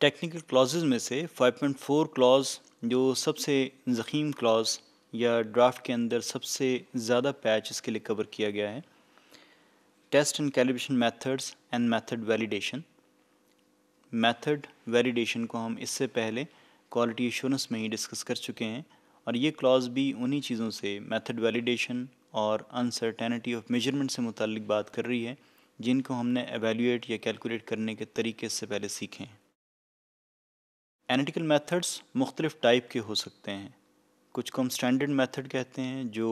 technical clause में से 5.4 clause जो सबसे जखीम क्लॉज या ड्राफ्ट के अंदर सबसे ज़्यादा पैच इसके लिए कवर किया गया है test and calibration methods and method validation method validation को हम इससे पहले क्वालिटी एश्योरेंस में ही डिस्कस कर चुके हैं और ये क्लॉज भी उन्हीं चीज़ों से मेथड वैलिडेशन और अनसर्टेनिटी ऑफ मेजरमेंट से मुतल बात कर रही है जिनको हमने एवेल्यूएट या कैलकुलेट करने के तरीके से पहले सीखे हैं एनालिटिकल मेथड्स मुख्तलिफ टाइप के हो सकते हैं कुछ को हम स्टैंडर्ड मेथड कहते हैं जो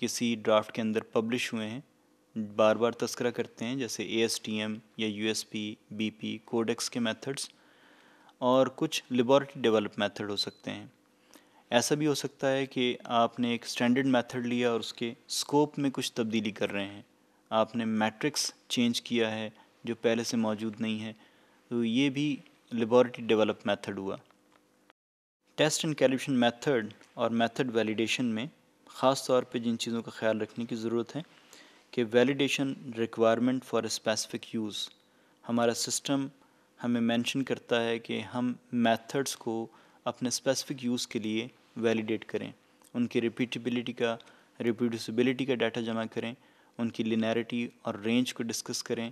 किसी ड्राफ्ट के अंदर पब्लिश हुए हैं बार बार तस्करा करते हैं जैसे ए एस टी एम या U S P B P codex के मेथड्स और कुछ लेबॉरेटरी डेवलप मेथड हो सकते हैं ऐसा भी हो सकता है कि आपने एक स्टैंडर्ड मेथड लिया और उसके स्कोप में कुछ तब्दीली कर रहे हैं आपने मैट्रिक्स चेंज किया है जो पहले से मौजूद नहीं है तो ये भी लेबॉरटरी डेवलप मेथड हुआ टेस्ट एंड कैलिब्रेशन मेथड और मेथड वैलिडेशन में ख़ास तौर पे जिन चीज़ों का ख्याल रखने की ज़रूरत है कि validation requirement for specific use हमारा सिस्टम हमें मेंशन करता है कि हम मेथड्स को अपने स्पेसिफिक यूज़ के लिए वैलिडेट करें उनकी रिपीटेबिलिटी का रिप्रोड्यूसिबिलिटी का डाटा जमा करें उनकी लिनैरिटी और रेंज को डिस्कस करें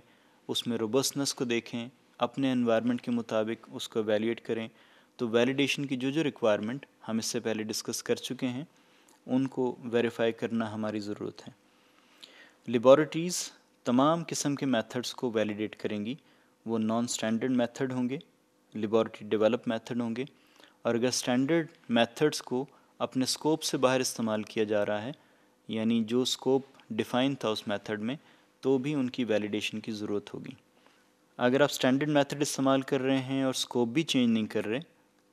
उसमें रोबस्टनेस को देखें अपने इन्वायरमेंट के मुताबिक उसको एवेल्यूएट करें तो वैलिडेशन की जो जो रिक्वायरमेंट हम इससे पहले डिस्कस कर चुके हैं उनको वेरीफाई करना हमारी ज़रूरत है लेबॉरटरीज़ तमाम किस्म के मेथड्स को वैलिडेट करेंगी वो नॉन स्टैंडर्ड मेथड होंगे लेबॉरटरी डेवलप मेथड होंगे और अगर स्टैंडर्ड मेथड्स को अपने स्कोप से बाहर इस्तेमाल किया जा रहा है यानी जो स्कोप डिफाइन था उस मेथड में तो भी उनकी वैलिडेशन की ज़रूरत होगी अगर आप स्टैंडर्ड मेथड इस्तेमाल कर रहे हैं और स्कोप भी चेंज नहीं कर रहे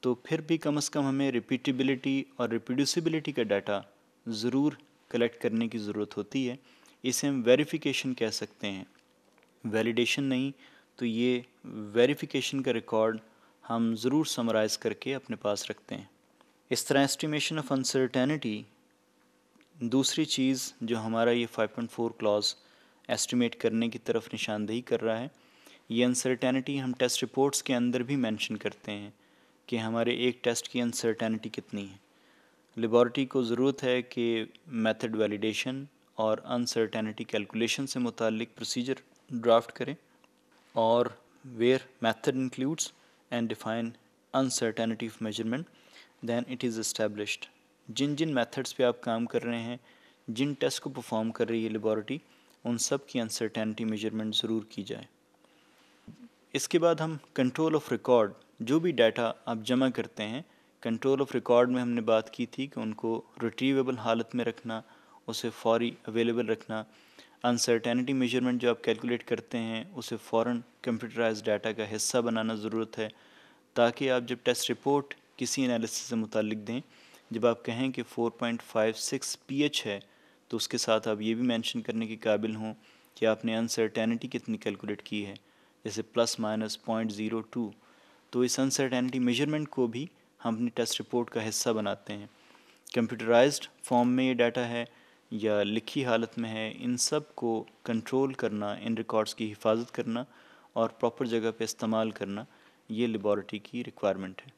तो फिर भी कम से कम हमें रिपीटेबिलिटी और रिप्रोड्यूसिबिलिटी का डाटा ज़रूर कलेक्ट करने की ज़रूरत होती है इसे हम वेरिफिकेशन कह सकते हैं वैलिडेशन नहीं तो ये वेरिफिकेशन का रिकॉर्ड हम ज़रूर समराइज़ करके अपने पास रखते हैं इस तरह एस्टिमेशन ऑफ अनसर्टेनिटी दूसरी चीज़ जो हमारा ये 5.4 क्लॉज एस्टिमेट करने की तरफ निशानदेही कर रहा है ये अनसर्टेनिटी हम टेस्ट रिपोर्ट्स के अंदर भी मेंशन करते हैं कि हमारे एक टेस्ट की अनसर्टेनिटी कितनी है लेबॉर्टरी को ज़रूरत है कि मेथड वैलिडेशन और अनसर्टेनिटी कैलकुलेशन से मुतक प्रोसीजर ड्राफ्ट करें और where method includes and define uncertainty of measurement then it is established जिन जिन मेथड्स पे आप काम कर रहे हैं जिन टेस्ट को परफॉर्म कर रही है लेबॉर्टरी उन सब की अनसर्टेनिटी मेजरमेंट ज़रूर की जाए इसके बाद हम कंट्रोल ऑफ रिकॉर्ड जो भी डाटा आप जमा करते हैं कंट्रोल ऑफ रिकॉर्ड में हमने बात की थी कि उनको रिट्रीवेबल हालत में रखना उसे फौरी अवेलेबल रखना अनसर्टेनिटी मेजरमेंट जो आप कैलकुलेट करते हैं उसे फ़ौर कंप्यूटराइज डाटा का हिस्सा बनाना ज़रूरत है ताकि आप जब टेस्ट रिपोर्ट किसी एनालिसिस से मुतलिक दें जब आप कहें कि 4.56 पीएच है तो उसके साथ आप ये भी मेंशन करने के काबिल हों कि आपने अनसर्टेनिटी कितनी कैलकुलेट की है जैसे plus minus point zero two तो इस अनसर्टेनिटी मेजरमेंट को भी हम अपनी टेस्ट रिपोर्ट का हिस्सा बनाते हैं कंप्यूटराइज्ड फॉर्म में ये डाटा है या लिखी हालत में है इन सब को कंट्रोल करना इन रिकॉर्ड्स की हिफाजत करना और प्रॉपर जगह पे इस्तेमाल करना ये लेबॉरटरी की रिक्वायरमेंट है